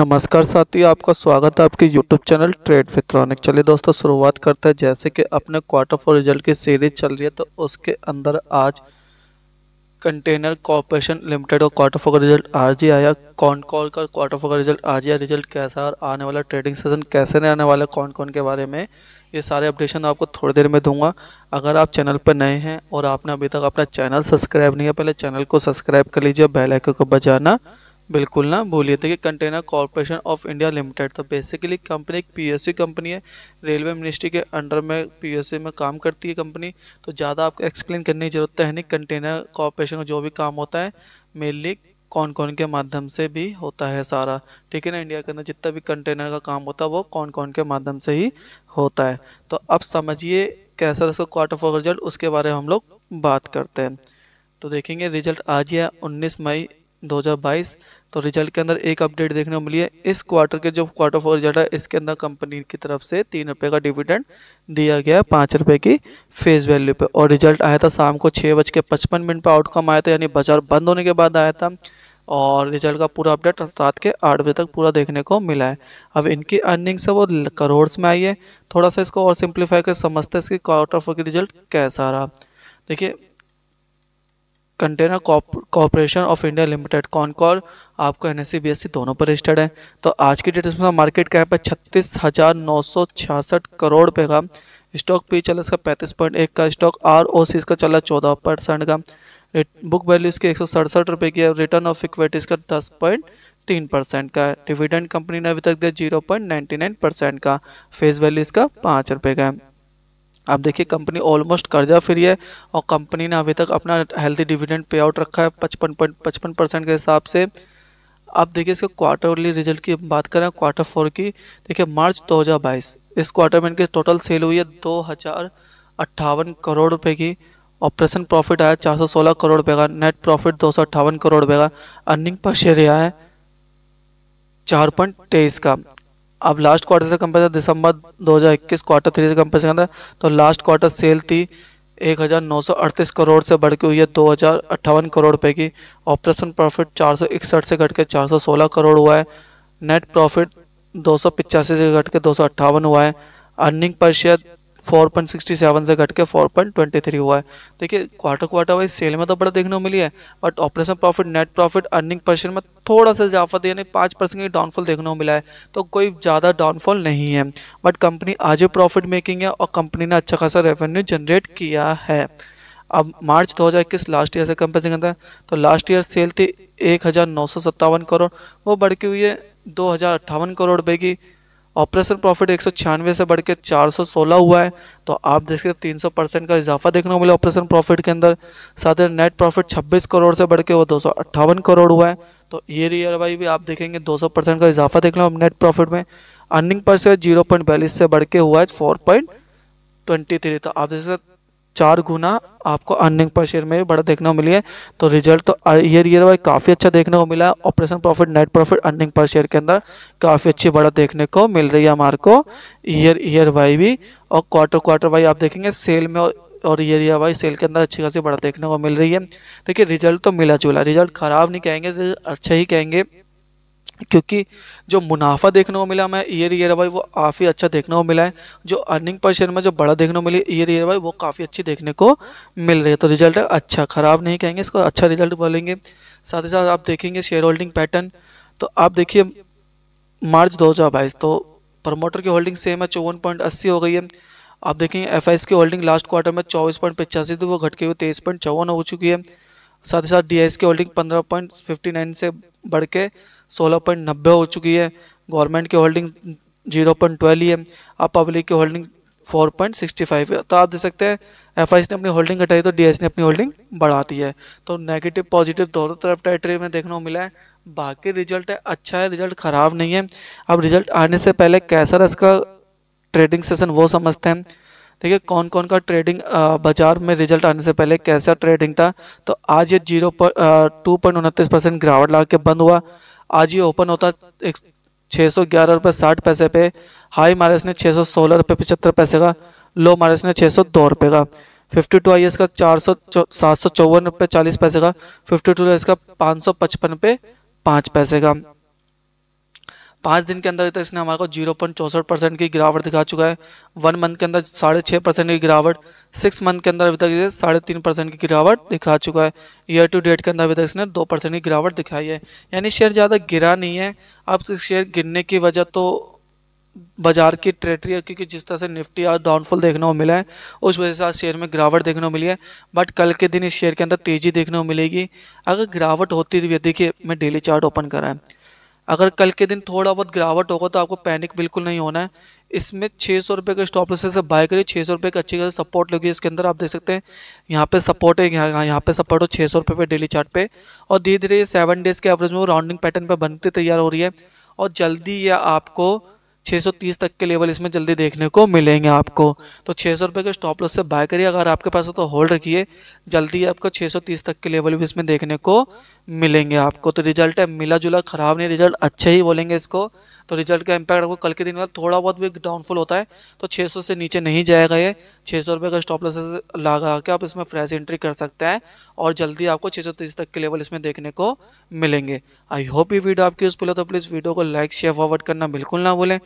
नमस्कार साथियों आपका स्वागत है आपके यूट्यूब चैनल ट्रेड फित्रॉनिक चलिए दोस्तों शुरुआत करते हैं जैसे कि अपने क्वार्टर फोर रिजल्ट की सीरीज चल रही है तो उसके अंदर आज कंटेनर कॉरपोरेशन लिमिटेड का क्वार्टर फोर का रिजल्ट आज ही आया कौन कॉल का क्वार्टर फोर का रिजल्ट आज ही रिजल्ट कैसा और आने वाला ट्रेडिंग सेशन कैसे रहने वाला कौन कौन के बारे में ये सारे अपडेशन आपको थोड़ी देर में दूंगा अगर आप चैनल पर नए हैं और आपने अभी तक अपना चैनल सब्सक्राइब नहीं है पहले चैनल को सब्सक्राइब कर लीजिए बेलाइकन को बजाना बिल्कुल ना भूलिए कि Container corporation of India Limited तो बेसिकली कंपनी एक पीएसयू कंपनी है रेलवे मिनिस्ट्री के अंडर में पीएसयू में काम करती है कंपनी तो ज़्यादा आपको एक्सप्लेन करने की ज़रूरत है नहीं कंटेनर कॉरपोरेशन का जो भी काम होता है मेनली कौन कौन के माध्यम से भी होता है सारा ठीक है ना इंडिया के अंदर जितना भी कंटेनर का काम होता है वो कौन कौन के माध्यम से ही होता है तो अब समझिए कैसा उसका क्वार्टर फोर रिजल्ट उसके बारे में हम लोग बात करते हैं तो देखेंगे रिजल्ट आज ही है उन्नीस मई 2022 तो रिजल्ट के अंदर एक अपडेट देखने को मिली है इस क्वार्टर के जो क्वार्टर फोर रिजल्ट है इसके अंदर कंपनी की तरफ से तीन रुपये का डिविडेंड दिया गया है पाँच रुपये की फेस वैल्यू पे और रिजल्ट आया था शाम को छः बज के पचपन मिनट पर आउटकम आया था यानी बाजार बंद होने के बाद आया था और रिजल्ट का पूरा अपडेट रात के आठ बजे तक पूरा देखने को मिला है अब इनकी अर्निंग से वो करोड़ में आई है थोड़ा सा इसको और सिंप्लीफाई कर समझते हैं इसकी क्वार्टर फोर की रिजल्ट कैसा रहा देखिए container corporation of India limited Concor आपको एन एस सी दोनों पर रजिस्टर्ड है तो आज की डेट इसमें मार्केट कैप है छत्तीस हज़ार नौ सौ छियासठ करोड़ रुपये का स्टॉक पी चला इसका पैंतीस पॉइंट एक का स्टॉक आर ओ सी इसका चला चौदह परसेंट का बुक वैल्यू इसकी एक सौ सड़सठ रुपये की है रिटर्न ऑफ इक्विटी इसका दस पॉइंट तीन परसेंट का डिविडेंड कंपनी ने अभी तक दिया zero point ninety nine percent का फेस वैल्यू इसका पाँच रुपये का है आप देखिए कंपनी ऑलमोस्ट कर्जा फ्री है और कंपनी ने अभी तक अपना हेल्थी डिविडेंड पे आउट रखा है पचपन पचपन परसेंट के हिसाब से आप देखिए इसके क्वार्टरली रिजल्ट की बात करें क्वार्टर फोर की देखिए मार्च 2022 इस क्वार्टर में इनकी टोटल सेल हुई है दो हज़ार अट्ठावन करोड़ रुपये की ऑपरेशन प्रॉफिट आया सोलह करोड़ रुपये का नेट प्रॉफिट दो करोड़ रुपये का अर्निंग पर शेयर आया है चार पॉइंट तेईस का अब लास्ट क्वार्टर से कंपेयर तो दिसंबर 2021 क्वार्टर थ्री से कंपेयर से है तो लास्ट क्वार्टर सेल थी एक करोड़ से बढ़ के हुई है दो करोड़ रुपये की ऑपरेशन प्रॉफिट चार से घट के चार करोड़ हुआ है नेट प्रॉफिट दो से घट के दो हुआ है अर्निंग पर शेयर 4.67 से घट के 4.23 हुआ है देखिए क्वार्टर क्वार्टर वाइज सेल में तो बड़ा देखने को मिली है but operation profit net profit earning person में थोड़ा सा इजाफा यानी पाँच परसेंट की डाउनफॉल देखने को मिला है तो कोई ज़्यादा डाउनफॉल नहीं है बट कंपनी आज भी प्रॉफिट मेकिंग है और कंपनी ने अच्छा खासा रेवेन्यू जनरेट किया है अब मार्च 2021 लास्ट ईयर से कंपेरिजन करता है तो लास्ट ईयर सेल थी एक करोड़ वो बढ़ के हुई है दो करोड़ रुपये की ऑपरेशन प्रॉफिट एक से बढ़ के चार हुआ है तो आप देख सकते तीन सौ परसेंट का इजाफा देखने को मिला ऑपरेशन प्रॉफिट के अंदर साथ ही नेट प्रॉफिट 26 करोड़ से बढ़ के वो दो करोड़ हुआ है तो ईयर ईयर वाई भी आप देखेंगे 200 परसेंट का इजाफा देखने को नेट प्रॉफिट में अर्निंग पर से जीरो पॉइंट बयालीस से बढ़ के हुआ है फोर पॉइंट ट्वेंटी थ्री तो आप देख सकते चार गुना आपको अर्निंग पर शेयर में बड़ा देखने को मिली है तो रिजल्ट तो ईयर ईयर वाइज काफ़ी अच्छा देखने को मिला है operation profit net profit earning per share के अंदर काफ़ी अच्छी बड़ा देखने को मिल रही है हमारे को ईयर ईयर वाई भी और क्वार्टर क्वार्टर वाई आप देखेंगे सेल में और ये ईयर वाइज सेल के अंदर अच्छी खासी बड़ा देखने को मिल रही है देखिए रिजल्ट तो मिला जुला रिजल्ट ख़राब नहीं कहेंगे अच्छा ही कहेंगे क्योंकि जो मुनाफा देखने को मिला मैं ईयर ईयर वाई वो काफ़ी अच्छा देखने को मिला है जो अर्निंग पर शेयर में जो बड़ा देखने को मिली ईयर ईयर वाई वो काफ़ी अच्छी देखने को मिल रही है तो रिजल्ट अच्छा ख़राब नहीं कहेंगे इसको अच्छा रिजल्ट बोलेंगे साथ ही साथ आप देखेंगे शेयर होल्डिंग पैटर्न तो आप देखिए मार्च दो तो प्रमोटर की होल्डिंग सेम है चौवन हो गई है आप देखेंगे एफ की होल्डिंग लास्ट क्वार्टर में चौबीस पॉइंट पिचासी थी वो घटके हुए हुई तेईस पॉइंट चौवन हो चुकी है साथ ही साथ डी की होल्डिंग पंद्रह पॉइंट फिफ्टी नाइन से बढ़ के सोलह पॉइंट नब्बे हो चुकी है गवर्नमेंट की होल्डिंग जीरो पॉइंट ट्वेल्व ही है अब पब्लिक की holding four point sixty five है तो आप देख सकते हैं एफ ने अपनी होल्डिंग घटाई तो डी e ने अपनी होल्डिंग बढ़ाती है तो नेगेटिव पॉजिटिव दोनों तरफ टेरेटरी में देखने को मिला है बाकी रिजल्ट है अच्छा है रिजल्ट ख़राब नहीं है अब रिजल्ट आने से पहले कैसा रहा इसका ट्रेडिंग सेशन वो समझते हैं देखिए कौन कौन का ट्रेडिंग बाजार में रिजल्ट आने से पहले कैसा ट्रेडिंग था तो आज ये जीरो टू पॉइंट उनतीस परसेंट गिरावट ला के बंद हुआ आज ये ओपन होता एक छः सौ ग्यारह रुपये साठ पैसे पे हाई माइनस ने छः सौ सोलह रुपये पचहत्तर पैसे का लो माइनस ने छः सौ दो रुपये का फिफ्टी टू आई एस का चार सौ सात सौ चौवन रुपये चालीस पैसे का फिफ्टी टू आई एस का पाँच सौ पचपन रुपये पाँच पैसे का पाँच दिन के अंदर तो इसने हमारे को जीरो पॉइंट चौसठ परसेंट की गिरावट दिखा चुका है वन मंथ के अंदर साढ़े छः परसेंट की गिरावट सिक्स मंथ के अंदर अभी तक इसे साढ़े तीन परसेंट की गिरावट दिखा चुका है ईयर टू डेट के अंदर अभी तक इसने दो परसेंट की गिरावट दिखाई है यानी शेयर ज़्यादा गिरा नहीं है अब शेयर गिरने की वजह तो बाजार की ट्रेटरी है क्योंकि जिस तरह से निफ्टी और डाउनफॉल देखने को मिला है उस वजह से आज शेयर में गिरावट देखने को मिली है बट कल के दिन इस शेयर के अंदर तेज़ी देखने को मिलेगी अगर गिरावट होती है तो देखिए मैं डेली चार्ट ओपन करा है अगर कल के दिन थोड़ा बहुत गिरावट होगा तो आपको पैनिक बिल्कुल नहीं होना है इसमें छः सौ रुपये का स्टॉप लॉस से बाय करिए छः सौ रुपये का अच्छी खासी सपोर्ट लगी इसके अंदर आप देख सकते हैं यहाँ पे सपोर्ट है यहाँ यहाँ पे सपोर्ट हो छः सौ रुपये पे डेली चार्ट पे और धीरे धीरे ये सेवन डेज़ के एवरेज में वो राउंडिंग पैटर्न पर बनती तैयार हो रही है और जल्दी यह आपको 630 तक के लेवल इसमें जल्दी देखने को मिलेंगे आपको तो छः सौ के स्टॉप लॉस से बाय करिए अगर आपके पास है तो होल्ड रखिए जल्दी आपको 630 तक के लेवल भी इसमें देखने को मिलेंगे आपको तो रिजल्ट है मिला जुला ख़राब नहीं रिजल्ट अच्छे ही बोलेंगे इसको तो रिजल्ट का इम्पैक्ट आपको कल के दिन में थोड़ा बहुत भी डाउनफॉल होता है तो छः से नीचे नहीं जाएगा ये छः सौ का स्टॉप लॉस लगा के आप इसमें फ्रेश एंट्री कर सकते हैं और जल्दी आपको छः तक के लेवल इसमें देखने को मिलेंगे आई होप ये वीडियो आपकी यूज़फुल हो तो प्लीज़ वीडियो को लाइक शेयर फॉरवर्ड करना बिल्कुल ना भूलें